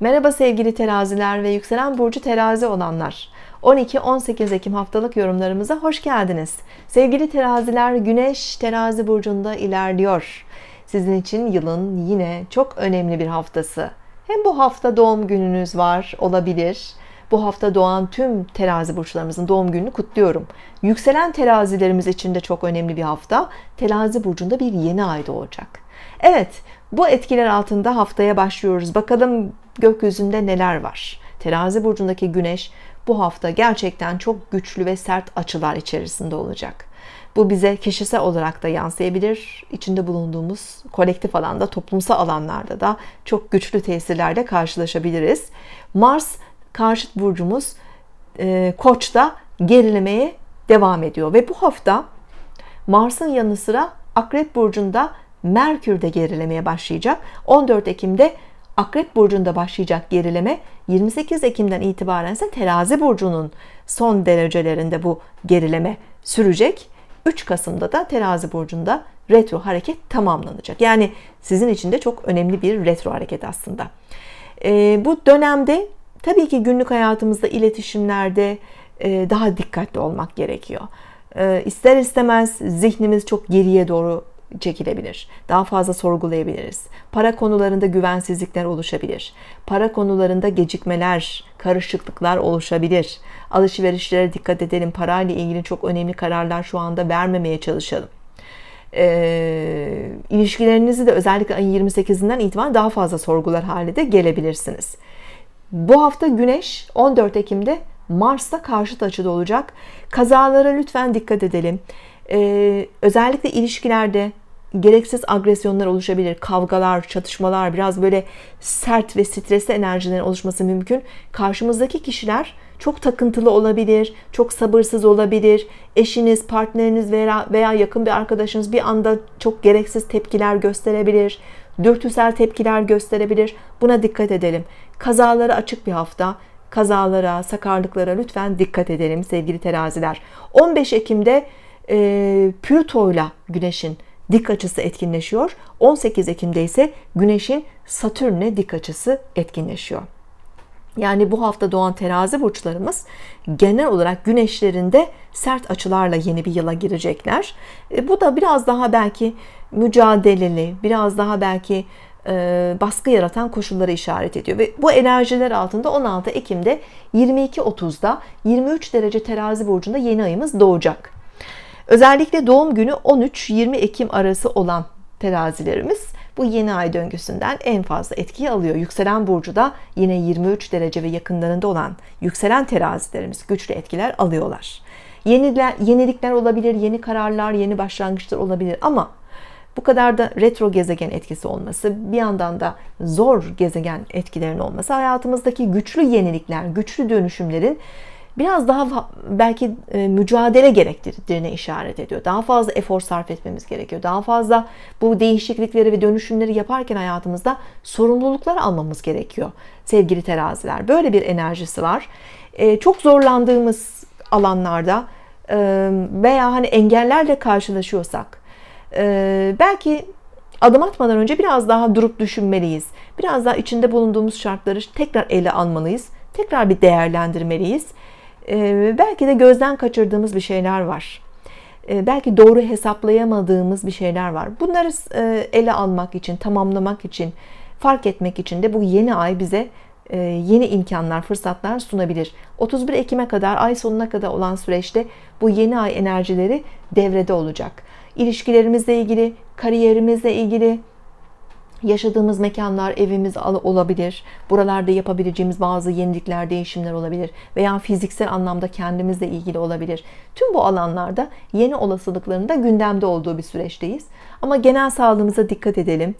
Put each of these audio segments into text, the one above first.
Merhaba sevgili teraziler ve yükselen burcu terazi olanlar. 12-18 Ekim haftalık yorumlarımıza hoş geldiniz. Sevgili teraziler, Güneş terazi burcunda ilerliyor. Sizin için yılın yine çok önemli bir haftası. Hem bu hafta doğum gününüz var olabilir. Bu hafta doğan tüm terazi burçlarımızın doğum gününü kutluyorum. Yükselen terazilerimiz için de çok önemli bir hafta. Terazi burcunda bir yeni ay doğacak. Evet, bu etkiler altında haftaya başlıyoruz. Bakalım gökyüzünde neler var? Terazi burcundaki güneş bu hafta gerçekten çok güçlü ve sert açılar içerisinde olacak. Bu bize kişisel olarak da yansıyabilir. İçinde bulunduğumuz kolektif alanda, toplumsal alanlarda da çok güçlü tesirlerle karşılaşabiliriz. Mars karşıt burcumuz e, Koç'ta gerilemeye devam ediyor ve bu hafta Mars'ın yanı sıra Akrep burcunda Merkür de gerilemeye başlayacak. 14 Ekim'de Akrep burcunda başlayacak gerileme 28 Ekim'den itibaren ise Terazi burcunun son derecelerinde bu gerileme sürecek. 3 Kasım'da da Terazi burcunda retro hareket tamamlanacak. Yani sizin için de çok önemli bir retro hareket aslında. E, bu dönemde tabii ki günlük hayatımızda iletişimlerde e, daha dikkatli olmak gerekiyor. E, ister istemez zihnimiz çok geriye doğru çekilebilir. Daha fazla sorgulayabiliriz. Para konularında güvensizlikler oluşabilir. Para konularında gecikmeler, karışıklıklar oluşabilir. Alışverişlere dikkat edelim. Parayla ilgili çok önemli kararlar şu anda vermemeye çalışalım. E, ilişkilerinizi de özellikle ayın 28'inden itibaren daha fazla sorgular halinde gelebilirsiniz. Bu hafta Güneş 14 Ekim'de Mars'ta karşıt açıda olacak. Kazalara lütfen dikkat edelim e, özellikle ilişkilerde gereksiz agresyonlar oluşabilir. Kavgalar, çatışmalar, biraz böyle sert ve stresli enerjilerin oluşması mümkün. Karşımızdaki kişiler çok takıntılı olabilir, çok sabırsız olabilir. Eşiniz, partneriniz veya, veya yakın bir arkadaşınız bir anda çok gereksiz tepkiler gösterebilir. Dürtüsel tepkiler gösterebilir. Buna dikkat edelim. Kazalara açık bir hafta kazalara, sakarlıklara lütfen dikkat edelim sevgili teraziler. 15 Ekim'de e, ee, Plüto'yla Güneş'in dik açısı etkinleşiyor. 18 Ekim'de ise Güneş'in Satürn'e dik açısı etkinleşiyor. Yani bu hafta doğan terazi burçlarımız genel olarak güneşlerinde sert açılarla yeni bir yıla girecekler. E, bu da biraz daha belki mücadeleli, biraz daha belki e, baskı yaratan koşulları işaret ediyor. Ve bu enerjiler altında 16 Ekim'de 22.30'da 23 derece terazi burcunda yeni ayımız doğacak. Özellikle doğum günü 13-20 Ekim arası olan terazilerimiz bu yeni ay döngüsünden en fazla etkiyi alıyor. Yükselen burcu da yine 23 derece ve yakınlarında olan yükselen terazilerimiz güçlü etkiler alıyorlar. Yeniler, yenilikler olabilir, yeni kararlar, yeni başlangıçlar olabilir ama bu kadar da retro gezegen etkisi olması, bir yandan da zor gezegen etkilerin olması hayatımızdaki güçlü yenilikler, güçlü dönüşümlerin biraz daha belki e, mücadele gerektirdiğine işaret ediyor. Daha fazla efor sarf etmemiz gerekiyor. Daha fazla bu değişiklikleri ve dönüşümleri yaparken hayatımızda sorumluluklar almamız gerekiyor. Sevgili teraziler böyle bir enerjisi var. E, çok zorlandığımız alanlarda e, veya hani engellerle karşılaşıyorsak belki adım atmadan önce biraz daha durup düşünmeliyiz. Biraz daha içinde bulunduğumuz şartları tekrar ele almalıyız. Tekrar bir değerlendirmeliyiz. Ee, belki de gözden kaçırdığımız bir şeyler var. Ee, belki doğru hesaplayamadığımız bir şeyler var. Bunları e, ele almak için, tamamlamak için, fark etmek için de bu yeni ay bize e, yeni imkanlar, fırsatlar sunabilir. 31 Ekim'e kadar, ay sonuna kadar olan süreçte bu yeni ay enerjileri devrede olacak. İlişkilerimizle ilgili, kariyerimizle ilgili, Yaşadığımız mekanlar, evimiz olabilir. Buralarda yapabileceğimiz bazı yenilikler, değişimler olabilir. Veya fiziksel anlamda kendimizle ilgili olabilir. Tüm bu alanlarda yeni olasılıkların da gündemde olduğu bir süreçteyiz. Ama genel sağlığımıza dikkat edelim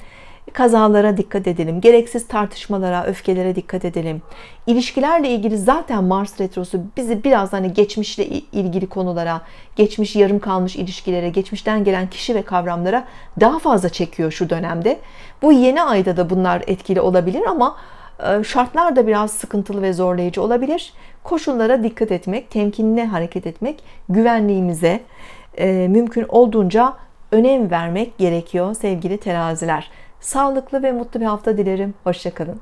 kazalara dikkat edelim. Gereksiz tartışmalara, öfkelere dikkat edelim. İlişkilerle ilgili zaten Mars retrosu bizi biraz hani geçmişle ilgili konulara, geçmiş yarım kalmış ilişkilere, geçmişten gelen kişi ve kavramlara daha fazla çekiyor şu dönemde. Bu yeni ayda da bunlar etkili olabilir ama e, şartlar da biraz sıkıntılı ve zorlayıcı olabilir. Koşullara dikkat etmek, temkinli hareket etmek, güvenliğimize e, mümkün olduğunca önem vermek gerekiyor sevgili teraziler. Sağlıklı ve mutlu bir hafta dilerim. Hoşçakalın.